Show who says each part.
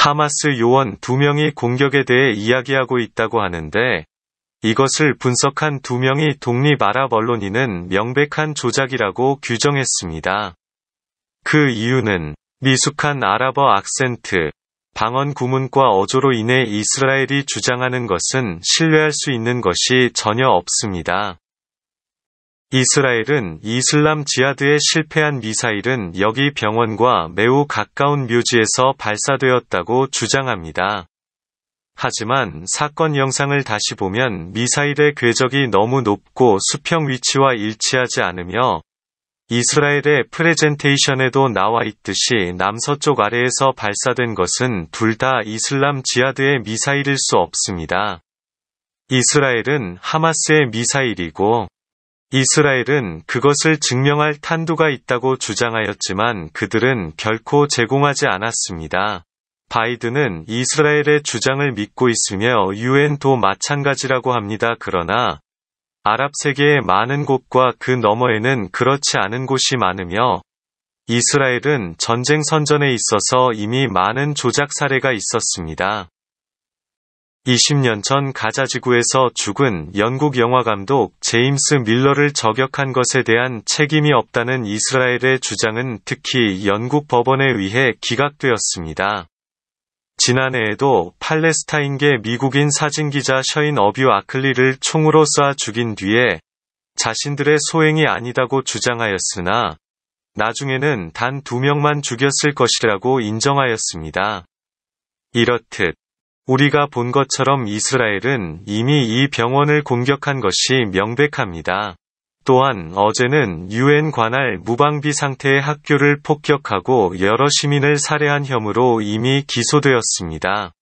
Speaker 1: 하마스 요원 두명이 공격에 대해 이야기하고 있다고 하는데 이것을 분석한 두명이 독립 아랍 언론인은 명백한 조작이라고 규정했습니다. 그 이유는 미숙한 아랍어 악센트, 방언 구문과 어조로 인해 이스라엘이 주장하는 것은 신뢰할 수 있는 것이 전혀 없습니다. 이스라엘은 이슬람 지하드에 실패한 미사일은 여기 병원과 매우 가까운 묘지에서 발사되었다고 주장합니다. 하지만 사건 영상을 다시 보면 미사일의 궤적이 너무 높고 수평 위치와 일치하지 않으며 이스라엘의 프레젠테이션에도 나와 있듯이 남서쪽 아래에서 발사된 것은 둘 다 이슬람 지하드의 미사일일 수 없습니다. 이스라엘은 하마스의 미사일이고 이스라엘은 그것을 증명할 탄두가 있다고 주장하였지만 그들은 결코 제공하지 않았습니다. 바이든은 이스라엘의 주장을 믿고 있으며 유엔도 마찬가지라고 합니다. 그러나 아랍 세계의 많은 곳과 그 너머에는 그렇지 않은 곳이 많으며 이스라엘은 전쟁 선전에 있어서 이미 많은 조작 사례가 있었습니다. 20년 전 가자 지구에서 죽은 영국 영화 감독 제임스 밀러를 저격한 것에 대한 책임이 없다는 이스라엘의 주장은 특히 영국 법원에 의해 기각되었습니다. 지난해에도 팔레스타인계 미국인 사진기자 셔인 어뷰 아클리를 총으로 쏴 죽인 뒤에 자신들의 소행이 아니다고 주장하였으나 나중에는 단 두 명만 죽였을 것이라고 인정하였습니다. 이렇듯 우리가 본 것처럼 이스라엘은 이미 이 병원을 공격한 것이 명백합니다. 또한 어제는 유엔 관할 무방비 상태의 학교를 폭격하고 여러 시민을 살해한 혐의로 이미 기소되었습니다.